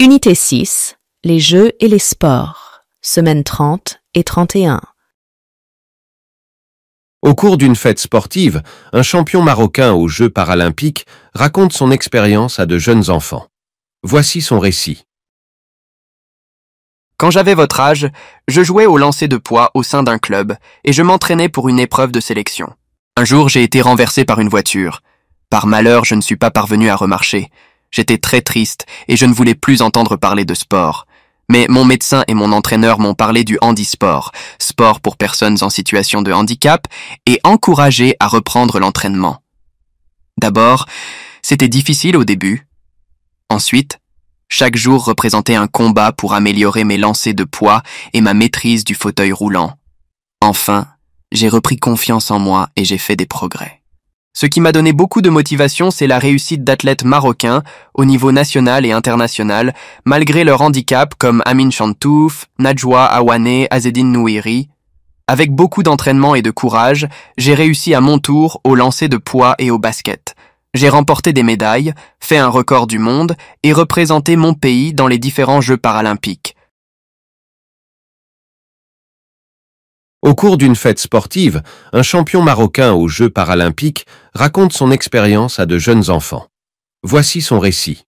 Unité 6. Les jeux et les sports. Semaines 30 et 31. Au cours d'une fête sportive, un champion marocain aux Jeux paralympiques raconte son expérience à de jeunes enfants. Voici son récit. Quand j'avais votre âge, je jouais au lancer de poids au sein d'un club et je m'entraînais pour une épreuve de sélection. Un jour, j'ai été renversé par une voiture. Par malheur, je ne suis pas parvenu à remarcher. J'étais très triste et je ne voulais plus entendre parler de sport. Mais mon médecin et mon entraîneur m'ont parlé du handisport, sport pour personnes en situation de handicap, et encouragé à reprendre l'entraînement. D'abord, c'était difficile au début. Ensuite, chaque jour représentait un combat pour améliorer mes lancers de poids et ma maîtrise du fauteuil roulant. Enfin, j'ai repris confiance en moi et j'ai fait des progrès. Ce qui m'a donné beaucoup de motivation, c'est la réussite d'athlètes marocains au niveau national et international, malgré leur handicap comme Amin Chantouf, Najwa Awane, Azedine Nouiri. Avec beaucoup d'entraînement et de courage, j'ai réussi à mon tour au lancer de poids et au basket. J'ai remporté des médailles, fait un record du monde et représenté mon pays dans les différents Jeux paralympiques. Au cours d'une fête sportive, un champion marocain aux Jeux paralympiques raconte son expérience à de jeunes enfants. Voici son récit.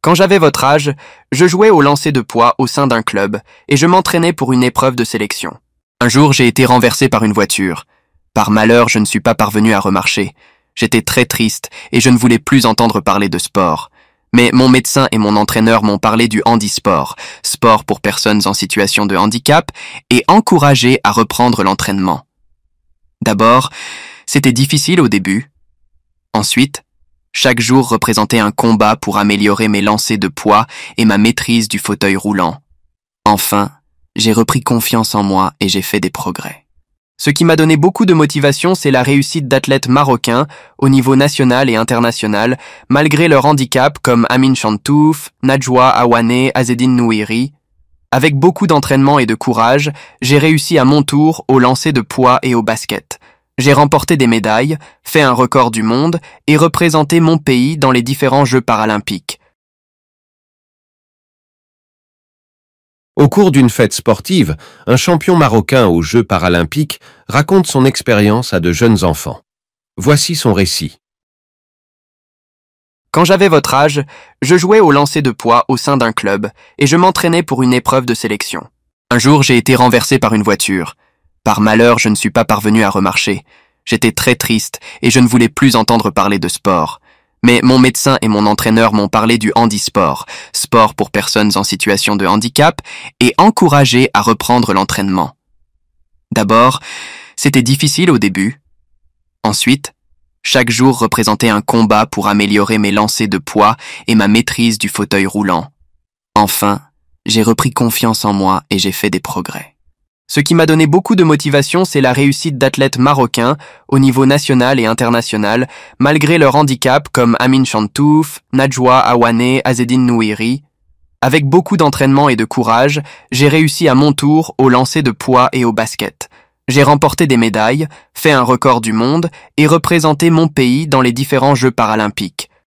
Quand j'avais votre âge, je jouais au lancer de poids au sein d'un club et je m'entraînais pour une épreuve de sélection. Un jour, j'ai été renversé par une voiture. Par malheur, je ne suis pas parvenu à remarcher. J'étais très triste et je ne voulais plus entendre parler de sport. Mais mon médecin et mon entraîneur m'ont parlé du handisport, sport pour personnes en situation de handicap, et encouragé à reprendre l'entraînement. D'abord, c'était difficile au début. Ensuite, chaque jour représentait un combat pour améliorer mes lancers de poids et ma maîtrise du fauteuil roulant. Enfin, j'ai repris confiance en moi et j'ai fait des progrès. Ce qui m'a donné beaucoup de motivation, c'est la réussite d'athlètes marocains au niveau national et international, malgré leur handicap comme Amin Chantouf, Najwa Awane, Azedine Nouiri. Avec beaucoup d'entraînement et de courage, j'ai réussi à mon tour au lancer de poids et au basket. J'ai remporté des médailles, fait un record du monde et représenté mon pays dans les différents Jeux paralympiques. Au cours d'une fête sportive, un champion marocain aux Jeux paralympiques raconte son expérience à de jeunes enfants. Voici son récit. Quand j'avais votre âge, je jouais au lancer de poids au sein d'un club et je m'entraînais pour une épreuve de sélection. Un jour, j'ai été renversé par une voiture. Par malheur, je ne suis pas parvenu à remarcher. J'étais très triste et je ne voulais plus entendre parler de sport. Mais mon médecin et mon entraîneur m'ont parlé du handisport, sport pour personnes en situation de handicap, et encouragé à reprendre l'entraînement. D'abord, c'était difficile au début. Ensuite, chaque jour représentait un combat pour améliorer mes lancers de poids et ma maîtrise du fauteuil roulant. Enfin, j'ai repris confiance en moi et j'ai fait des progrès. Ce qui m'a donné beaucoup de motivation, c'est la réussite d'athlètes marocains au niveau national et international, malgré leur handicap comme Amin Chantouf, Najwa Awane, Azedine Nouiri. Avec beaucoup d'entraînement et de courage, j'ai réussi à mon tour au lancer de poids et au basket. J'ai remporté des médailles, fait un record du monde et représenté mon pays dans les différents Jeux paralympiques.